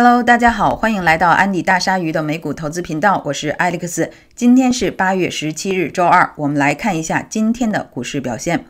Hello，大家好，欢迎来到安迪大鲨鱼的美股投资频道，我是 Alex。今天是八月十七日，周二，我们来看一下今天的股市表现。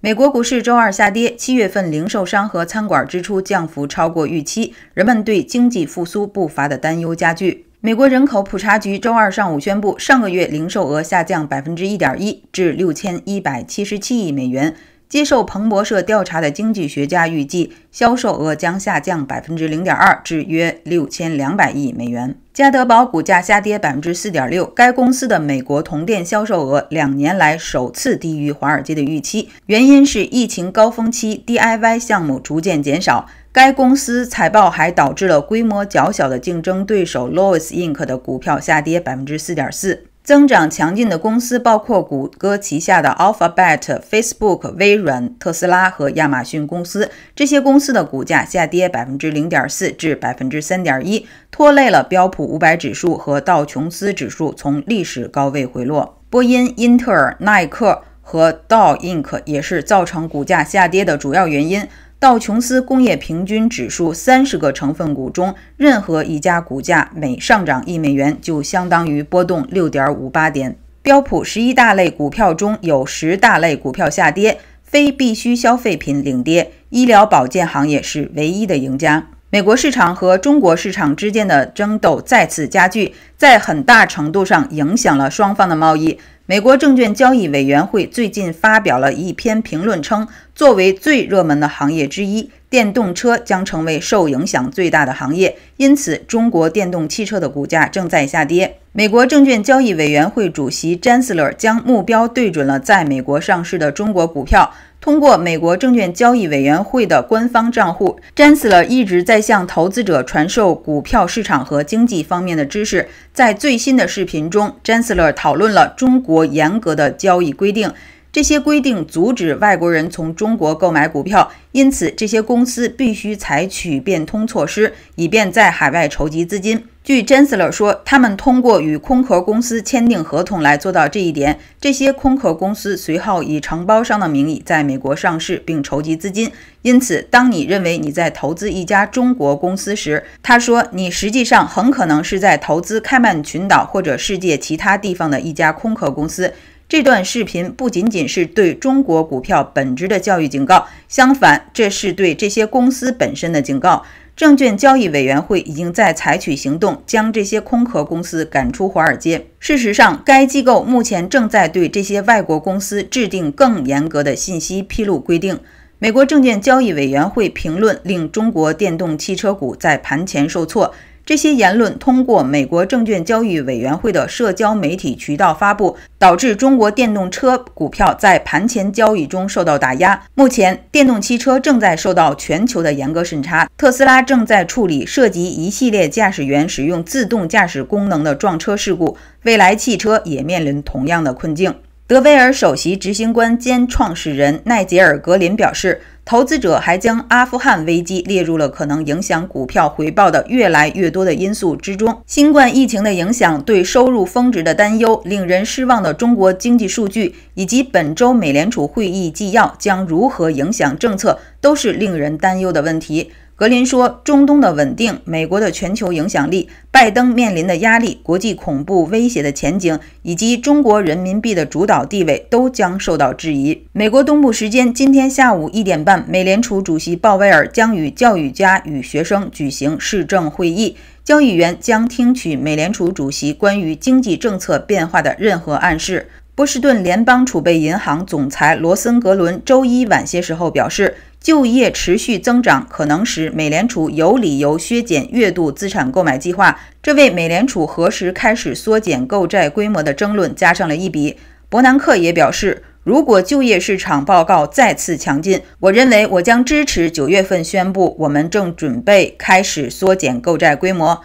美国股市周二下跌，七月份零售商和餐馆支出降幅超过预期，人们对经济复苏步伐的担忧加剧。美国人口普查局周二上午宣布，上个月零售额下降百分之一点一，至六千一百七十七亿美元。接受彭博社调查的经济学家预计销售额将下降百分之零点二，至约六千两百亿美元。加德宝股价下跌百分之四点六。该公司的美国同店销售额两年来首次低于华尔街的预期，原因是疫情高峰期 DIY 项目逐渐减少。该公司财报还导致了规模较小的竞争对手 Louis Inc 的股票下跌百分之四点四。增长强劲的公司包括谷歌旗下的 Alphabet、Facebook、微软、特斯拉和亚马逊公司。这些公司的股价下跌百分之零点四至百分之三点一，拖累了标普五百指数和道琼斯指数从历史高位回落。波音、英特尔、耐克和 d o l r Inc 也是造成股价下跌的主要原因。道琼斯工业平均指数三十个成分股中，任何一家股价每上涨一美元，就相当于波动六点五八点。标普十一大类股票中有十大类股票下跌，非必需消费品领跌，医疗保健行业是唯一的赢家。美国市场和中国市场之间的争斗再次加剧，在很大程度上影响了双方的贸易。美国证券交易委员会最近发表了一篇评论，称作为最热门的行业之一，电动车将成为受影响最大的行业。因此，中国电动汽车的股价正在下跌。美国证券交易委员会主席詹斯勒将目标对准了在美国上市的中国股票。通过美国证券交易委员会的官方账户，詹斯勒一直在向投资者传授股票市场和经济方面的知识。在最新的视频中，詹斯勒讨论了中国严格的交易规定，这些规定阻止外国人从中国购买股票。因此，这些公司必须采取变通措施，以便在海外筹集资金。据 Jensler 说，他们通过与空壳公司签订合同来做到这一点。这些空壳公司随后以承包商的名义在美国上市，并筹集资金。因此，当你认为你在投资一家中国公司时，他说，你实际上很可能是在投资开曼群岛或者世界其他地方的一家空壳公司。这段视频不仅仅是对中国股票本质的教育警告，相反。这是对这些公司本身的警告。证券交易委员会已经在采取行动，将这些空壳公司赶出华尔街。事实上，该机构目前正在对这些外国公司制定更严格的信息披露规定。美国证券交易委员会评论令中国电动汽车股在盘前受挫。这些言论通过美国证券交易委员会的社交媒体渠道发布，导致中国电动车股票在盘前交易中受到打压。目前，电动汽车正在受到全球的严格审查，特斯拉正在处理涉及一系列驾驶员使用自动驾驶功能的撞车事故，未来汽车也面临同样的困境。德威尔首席执行官兼创始人奈杰尔·格林表示，投资者还将阿富汗危机列入了可能影响股票回报的越来越多的因素之中。新冠疫情的影响、对收入峰值的担忧、令人失望的中国经济数据，以及本周美联储会议纪要将如何影响政策，都是令人担忧的问题。格林说：“中东的稳定、美国的全球影响力、拜登面临的压力、国际恐怖威胁的前景，以及中国人民币的主导地位，都将受到质疑。”美国东部时间今天下午一点半，美联储主席鲍威尔将与教育家与学生举行市政会议，交易员将听取美联储主席关于经济政策变化的任何暗示。波士顿联邦储备银行总裁罗森格伦周一晚些时候表示。就业持续增长可能使美联储有理由削减月度资产购买计划，这为美联储何时开始缩减购债规模的争论加上了一笔。伯南克也表示，如果就业市场报告再次强劲，我认为我将支持九月份宣布我们正准备开始缩减购债规模。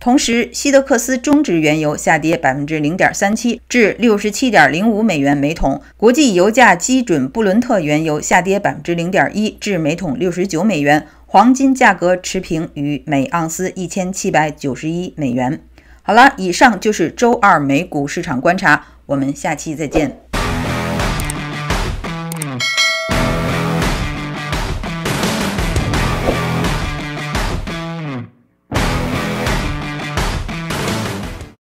同时，西德克斯中值原油下跌百分之零点三七，至六十七点零五美元每桶；国际油价基准布伦特原油下跌百分之零点一，至每桶六十九美元。黄金价格持平，于每盎司一千七百九十一美元。好了，以上就是周二美股市场观察，我们下期再见。